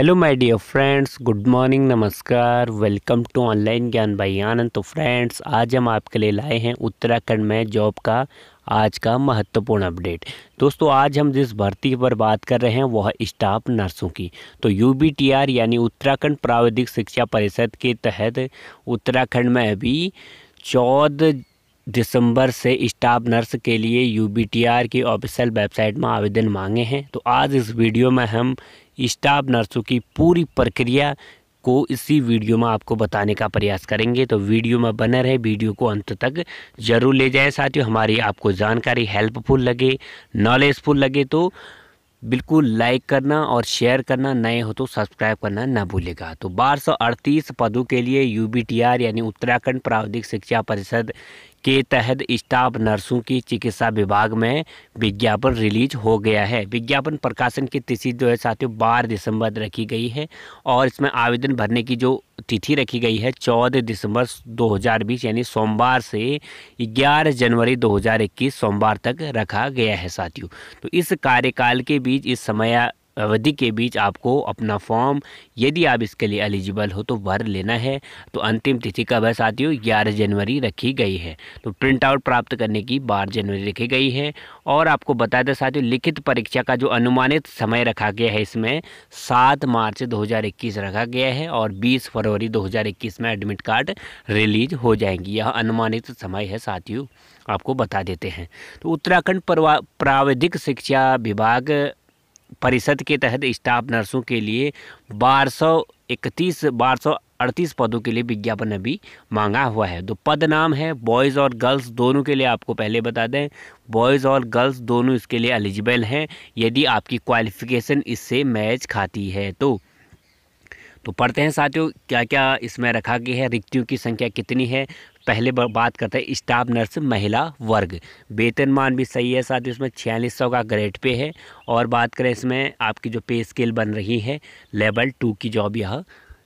hello my dear friends good morning नमस्कार welcome to online Gyan भाई आनंद तो फ्रेंड्स आज हम आपके लिए लाए हैं उत्तराखंड में जॉब का आज का महत्वपूर्ण अपडेट दोस्तों आज हम जिस भर्ती पर बात कर रहे हैं वह स्टाफ नर्सों की तो यू यानी उत्तराखंड प्राविधिक शिक्षा परिषद के तहत उत्तराखंड में अभी चौदह दिसंबर से स्टाफ नर्स के लिए यू की ऑफिशियल वेबसाइट में आवेदन मांगे हैं तो आज इस वीडियो में हम स्टाफ नर्सों की पूरी प्रक्रिया को इसी वीडियो में आपको बताने का प्रयास करेंगे तो वीडियो में बने रहे वीडियो को अंत तक जरूर ले जाएं साथियों हमारी आपको जानकारी हेल्पफुल लगे नॉलेजफुल लगे तो बिल्कुल लाइक करना और शेयर करना नए हो तो सब्सक्राइब करना ना भूलेगा तो बारह पदों के लिए यू यानी उत्तराखंड प्राविधिक शिक्षा परिषद के तहत स्टाफ नर्सों की चिकित्सा विभाग में विज्ञापन रिलीज हो गया है विज्ञापन प्रकाशन की तिथि जो है साथियों बारह दिसंबर रखी गई है और इसमें आवेदन भरने की जो तिथि रखी गई है चौदह दिसंबर 2020 यानी सोमवार से ग्यारह जनवरी 2021 सोमवार तक रखा गया है साथियों तो इस कार्यकाल के बीच इस समय अवधि के बीच आपको अपना फॉर्म यदि आप इसके लिए एलिजिबल हो तो भर लेना है तो अंतिम तिथि कब है साथियों ग्यारह जनवरी रखी गई है तो प्रिंट आउट प्राप्त करने की बारह जनवरी रखी गई है और आपको बता दें साथियों लिखित परीक्षा का जो अनुमानित समय रखा गया है इसमें सात मार्च 2021 रखा गया है और 20 फरवरी 2021 में एडमिट कार्ड रिलीज हो जाएंगी यह अनुमानित समय है साथियों आपको बता देते हैं तो उत्तराखंड प्राविधिक शिक्षा विभाग परिषद के तहत स्टाफ नर्सों के लिए बारह सौ इकतीस बारह सौ अड़तीस पदों के लिए विज्ञापन अभी मांगा हुआ है तो पद नाम है बॉयज़ और गर्ल्स दोनों के लिए आपको पहले बता दें बॉयज़ और गर्ल्स दोनों इसके लिए एलिजिबल हैं यदि आपकी क्वालिफिकेशन इससे मैच खाती है तो तो पढ़ते हैं साथियों क्या क्या इसमें रखा गया है रिक्तियों की संख्या कितनी है पहले बात करते हैं स्टाफ नर्स महिला वर्ग वेतनमान भी सही है साथ ही छियालीस सौ का ग्रेड पे है और बात करें इसमें आपकी जो पे स्केल बन रही है लेवल टू की जॉब यह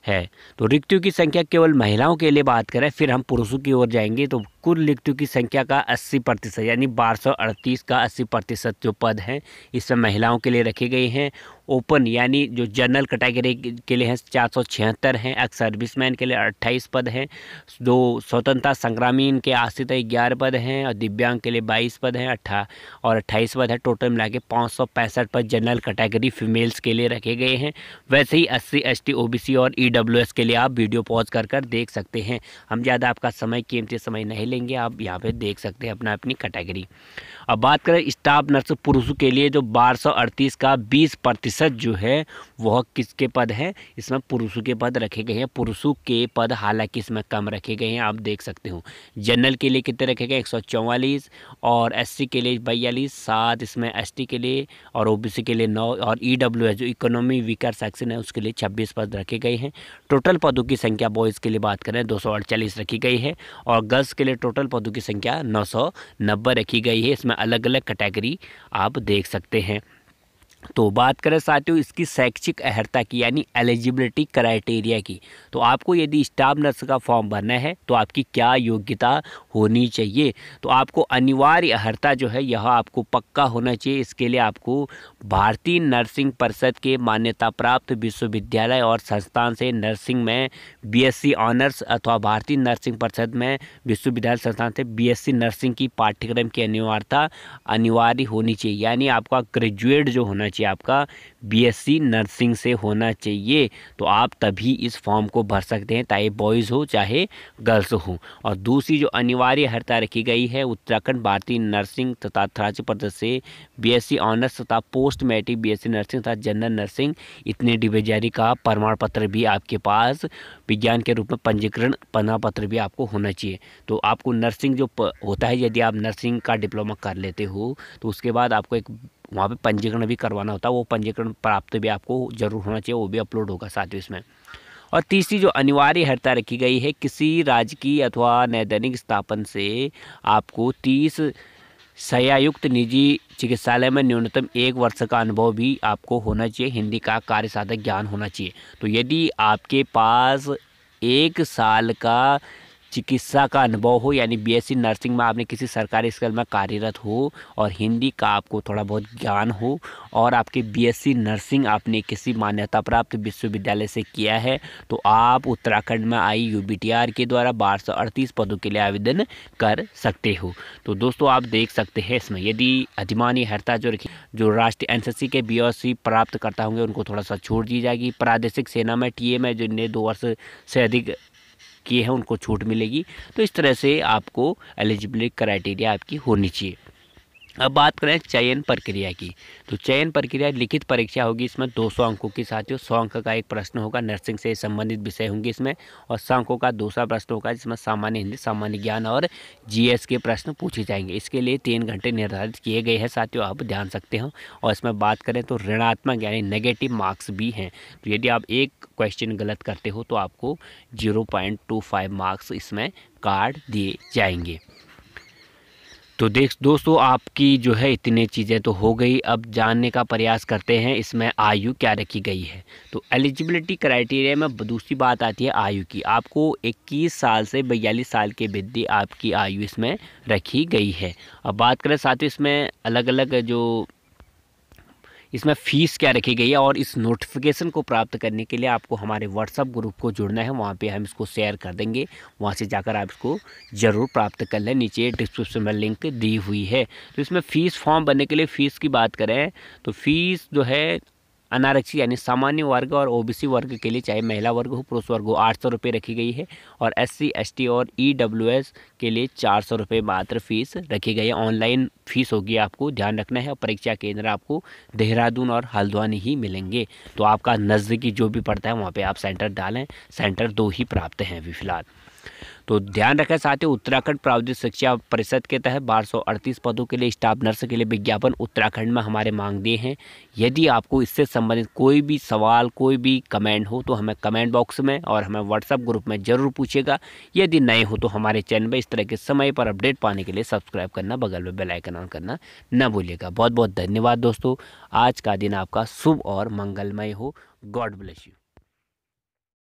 है तो रिक्तियों की संख्या केवल महिलाओं के लिए बात करें फिर हम पुरुषों की ओर जाएंगे तो कुल रिक्तियों की संख्या का अस्सी प्रतिशत यानी बारह का अस्सी प्रतिशत जो पद हैं इसमें महिलाओं के लिए रखे गए हैं ओपन यानी जो जनरल कैटेगरी के लिए हैं चार सौ छिहत्तर हैं एक सर्विसमैन के लिए अट्ठाईस पद हैं दो स्वतंत्रता संग्रामी के आश्रित ग्यारह पद हैं और दिव्यांग के लिए बाईस पद हैं अट्ठा और अट्ठाईस पद है टोटल मिला के पाँच सौ पैंसठ पद जनरल कैटेगरी फीमेल्स के लिए रखे गए हैं वैसे ही अस्सी S T O B C और ई डब्ल्यू एस के लिए आप वीडियो पॉज कर कर देख सकते हैं हम ज़्यादा आपका समय कीमती समय नहीं लेंगे आप यहाँ पर देख सकते हैं अपना अपनी कैटेगरी अब बात करें स्टाफ नर्स पुरुषों के लिए जो बारह का 20 प्रतिशत जो है वह किसके पद है इसमें पुरुषों के पद रखे गए हैं पुरुषों के पद हालांकि इसमें कम रखे गए हैं आप देख सकते हो जनरल के लिए कितने रखे गए एक और एस के लिए बयालीस सात इसमें एस के लिए और ओ के लिए नौ और ई जो इकोनॉमी वीकर सेक्शन है उसके लिए छब्बीस पद रखे गए हैं टोटल पदों की संख्या बॉयज़ के लिए बात करें दो रखी गई है और गर्ल्स के लिए टोटल पदों की संख्या नौ रखी गई है इसमें अलग अलग कैटेगरी आप देख सकते हैं तो बात करें साथियों इसकी शैक्षिक अहर्ता की यानी एलिजिबिलिटी क्राइटेरिया की तो आपको यदि स्टाफ नर्स का फॉर्म भरना है तो आपकी क्या योग्यता होनी चाहिए तो आपको अनिवार्य अहर्ता जो है यह आपको पक्का होना चाहिए इसके लिए आपको भारतीय नर्सिंग परिषद के मान्यता प्राप्त विश्वविद्यालय और संस्थान से नर्सिंग में बी ऑनर्स अथवा भारतीय नर्सिंग परिषद में विश्वविद्यालय संस्थान से बी नर्सिंग की पाठ्यक्रम की अनिवार्यता अनिवार्य होनी चाहिए यानी आपका ग्रेजुएट जो होना चाहिए आपका बीएससी नर्सिंग से होना चाहिए तो आप तभी इस फॉर्म को भर सकते हैं चाहे बॉयज़ हो चाहे गर्ल्स हो और दूसरी जो अनिवार्य हरता रखी गई है उत्तराखंड भारतीय नर्सिंग तथा थराज प्रदेश से बीएससी ऑनर्स तथा पोस्ट मैट्रिक बी नर्सिंग तथा जनरल नर्सिंग इतने डिविजरी का प्रमाण पत्र भी आपके पास विज्ञान के रूप में पंजीकरण प्रमाण पत्र भी आपको होना चाहिए तो आपको नर्सिंग जो होता है यदि आप नर्सिंग का डिप्लोमा कर लेते हो तो उसके बाद आपको एक वहाँ पे पंजीकरण भी करवाना होता है वो पंजीकरण प्राप्त भी आपको जरूर होना चाहिए वो भी अपलोड होगा साथ ही इसमें और तीसरी जो अनिवार्य हरता रखी गई है किसी राजकीय अथवा नैदानिक स्थापन से आपको तीस सयायुक्त निजी चिकित्सालय में न्यूनतम एक वर्ष का अनुभव भी आपको होना चाहिए हिंदी का कार्य साधक ज्ञान होना चाहिए तो यदि आपके पास एक साल का चिकित्सा का अनुभव हो यानी बीएससी नर्सिंग में आपने किसी सरकारी स्कूल में कार्यरत हो और हिंदी का आपको थोड़ा बहुत ज्ञान हो और आपके बीएससी नर्सिंग आपने किसी मान्यता प्राप्त विश्वविद्यालय से किया है तो आप उत्तराखंड में आई यू के द्वारा बारह पदों के लिए आवेदन कर सकते हो तो दोस्तों आप देख सकते हैं इसमें यदि अधिमानी हरता जो जो राष्ट्रीय एन के बी प्राप्त करता होंगे उनको थोड़ा सा छोड़ दी जाएगी प्रादेशिक सेना में टीए में जिनने दो वर्ष से अधिक किए हैं उनको छूट मिलेगी तो इस तरह से आपको एलिजिबिलिटी क्राइटेरिया आपकी होनी चाहिए अब बात करें चयन प्रक्रिया की तो चयन प्रक्रिया लिखित परीक्षा होगी इसमें दो सौ अंकों के साथियों सौ अंक का एक प्रश्न होगा नर्सिंग से संबंधित विषय होंगे इसमें और सौ अंकों का दूसरा प्रश्न होगा जिसमें सामान्य हिंदी सामान्य ज्ञान और जीएस के प्रश्न पूछे जाएंगे इसके लिए तीन घंटे निर्धारित किए गए हैं साथियों आप ध्यान सकते हो और इसमें बात करें तो ऋणात्मक यानी नेगेटिव मार्क्स भी हैं तो यदि आप एक क्वेश्चन गलत करते हो तो आपको zero point two five marks इसमें कार्ड दिए जाएंगे तो देख दोस्तों आपकी जो है इतनी चीज़ें तो हो गई अब जानने का प्रयास करते हैं इसमें आयु क्या रखी गई है तो एलिजिबिलिटी क्राइटेरिया में दूसरी बात आती है आयु की आपको 21 साल से बयालीस साल के वृद्धि आपकी आयु इसमें रखी गई है अब बात करें साथ ही इसमें अलग अलग जो इसमें फ़ीस क्या रखी गई है और इस नोटिफिकेशन को प्राप्त करने के लिए आपको हमारे व्हाट्सअप ग्रुप को जुड़ना है वहाँ पे हम इसको शेयर कर देंगे वहाँ से जाकर आप इसको ज़रूर प्राप्त कर लें नीचे डिस्क्रिप्शन में लिंक दी हुई है तो इसमें फ़ीस फॉर्म भरने के लिए फ़ीस की बात करें तो फीस जो है अनारक्षी यानी सामान्य वर्ग और ओबीसी वर्ग के लिए चाहे महिला वर्ग हो पुरुष वर्ग हो आठ सौ रुपये रखी गई है और एससी एसटी और ईडब्ल्यूएस e के लिए चार सौ रुपये मात्र फीस रखी गई है ऑनलाइन फीस होगी आपको ध्यान रखना है और परीक्षा केंद्र आपको देहरादून और हल्द्वानी ही मिलेंगे तो आपका नज़दीकी जो भी पड़ता है वहाँ पर आप सेंटर डालें सेंटर दो ही प्राप्त हैं अभी फिलहाल तो ध्यान रखें साथ ही उत्तराखंड प्राविधिक शिक्षा परिषद के तहत बारह पदों के लिए स्टाफ नर्स के लिए विज्ञापन उत्तराखंड में हमारे मांग दिए हैं यदि आपको इससे संबंधित कोई भी सवाल कोई भी कमेंट हो तो हमें कमेंट बॉक्स में और हमें व्हाट्सएप ग्रुप में ज़रूर पूछेगा यदि नए हो तो हमारे चैनल पर इस तरह के समय पर अपडेट पाने के लिए सब्सक्राइब करना बगल में बेलाइकन ऑन करना न भूलिएगा बहुत बहुत धन्यवाद दोस्तों आज का दिन आपका शुभ और मंगलमय हो गॉड ब्लेस यू